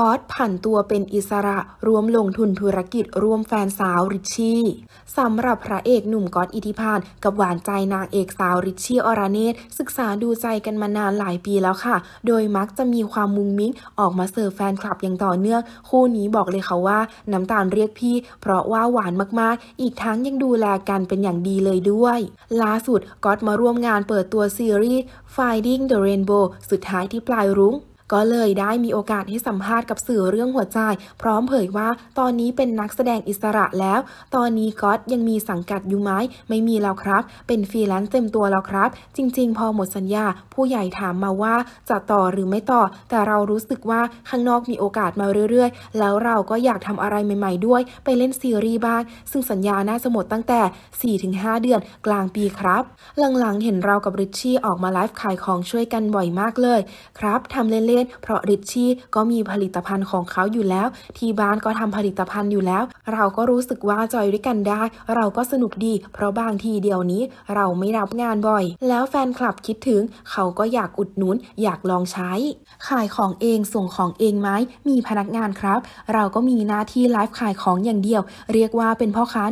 ก๊อตผันตัวเป็นอิสระ รวมลงทุนธุรกิจร่วมแฟนสาวริชชี่สำหรับพระเอกหนุ่มก๊อตอิทธิพานกับหวานใจนางเอกสาวริชชี่อรเนศ ศึกษาดูใจกันมานานหลายปีแล้วค่ะ โดยมักจะมีความมุงมิ้งออกมาเสิร์ฟแฟนคลับอย่างต่อเนื่อง คู่นี้บอกเลยค่ะว่าน้ำตาลเรียกพี่ เพราะว่าหวานมากๆ อีกทั้งยังดูแลกันเป็นอย่างดีเลยด้วยล่าสุดก๊อตมาร่วมงานเปิดตัวซีรีส์ Finding the Rainbow สุดท้ายที่ปลายรุง้งก็เลยได้มีโอกาสให้สัมภาษณ์กับสื่อเรื่องหัวใจ พร้อมเผยว่าตอนนี้เป็นนักแสดงอิสระแล้ว ตอนนี้ก็ยังมีสังกัดอยู่ไหมไม่มีแล้วครับ เป็นฟรีแลนซ์เต็มตัวแล้วครับ จริง ๆ พอหมดสัญญาผู้ใหญ่ถามมาว่าจะต่อหรือไม่ต่อ แต่เรารู้สึกว่าข้างนอกมีโอกาสมาเรื่อยๆ แล้วเราก็อยากทำอะไรใหม่ๆด้วย ไปเล่นซีรีส์บ้างซึ่งสัญญาน่าจะหมดตั้งแต่ 4-5 เดือนกลางปีครับ หลังๆเห็นเรากับริชชี่ออกมาไลฟ์ขายของช่วยกันบ่อยมากเลยครับทำเล่นนเพราะริชชี่ก็มีผลิตภัณฑ์ของเขาอยู่แล้ว ที่บ้านก็ทำผลิตภัณฑ์อยู่แล้ว เราก็รู้สึกว่าจอยด้วยกันได้ เราก็สนุกดี เพราะบางทีเดียวนี้เราไม่รับงานบ่อย แล้วแฟนคลับคิดถึงเขาก็อยากอุดหนุนอยากลองใช้ขายของเองส่งของเองไหมมีพนักงานครับ เราก็มีหน้าที่ไลฟ์ขายของอย่างเดียว เรียกว่าเป็นพ่อค้า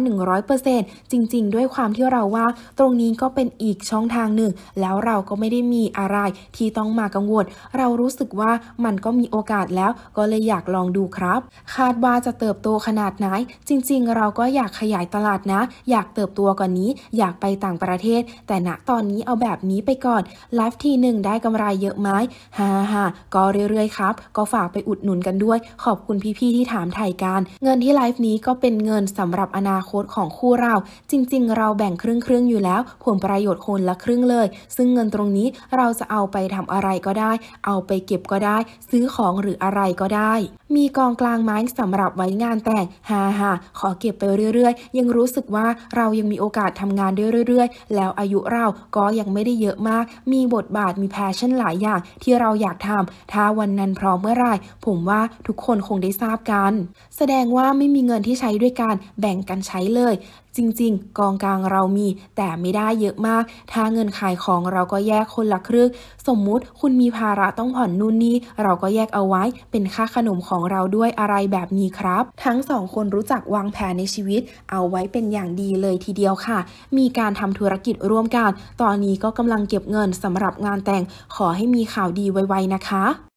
100%จริง ๆ ด้วยความที่เราว่า ตรงนี้ก็เป็นอีกช่องทางหนึ่ง แล้วเราก็ไม่ได้มีอะไรที่ต้องมากังวลเรารู้สึกว่ามันก็มีโอกาสแล้วก็เลยอยากลองดูครับ คาดว่าจะเติบโตขนาดไหน จริง ๆ เราก็อยากขยายตลาดนะ อยากเติบโตกว่านนี้ อยากไปต่างประเทศ แต่ณตอนนี้เอาแบบนี้ไปก่อนไลฟ์ทีหนึ่งได้กำไรเยอะไหมฮ่าฮ่าก็เรื่อย ๆครับ ก็ฝากไปอุดหนุนกันด้วย ขอบคุณพี่ๆที่ถามไทยการ เงินที่ไลฟ์นี้ก็เป็นเงินสำหรับอนาคตของคู่เราจริง ๆ เราแบ่งครึ่งครึ่งอยู่แล้วผลประโยชน์คนละครึ่งเลย ซึ่งเงินตรงนี้เราจะเอาไปทำอะไรก็ได้ เอาไปเก็บก็ได้ซื้อของหรืออะไรก็ได้ มีกองกลางไม้สำหรับไว้งานแต่งฮ่าฮาขอเก็บไปเรื่อยๆ ยังรู้สึกว่าเรายังมีโอกาสทำงานได้เรื่อยๆ แล้วอายุเราก็ยังไม่ได้เยอะมาก มีบทบาทมีแพชชั่นหลายอย่าง ที่เราอยากทำถ้าวันนั้นพร้อมเมื่อไรผมว่าทุกคนคงได้ทราบกัน แสดงว่าไม่มีเงินที่ใช้ด้วยกันแบ่งกันใช้เลยจริงๆ กองกลางเรามี แต่ไม่ได้เยอะมาก ถ้าเงินขายของเราก็แยกคนละครึ่ง สมมุติคุณมีภาระต้องผ่อนนู่นนี่ เราก็แยกเอาไว้เป็นค่าขนมของเราด้วยอะไรแบบนี้ครับ ทั้งสองคนรู้จักวางแผนในชีวิต เอาไว้เป็นอย่างดีเลยทีเดียวค่ะ มีการทำธุรกิจร่วมกัน ตอนนี้ก็กำลังเก็บเงินสำหรับงานแต่ง ขอให้มีข่าวดีไวๆนะคะ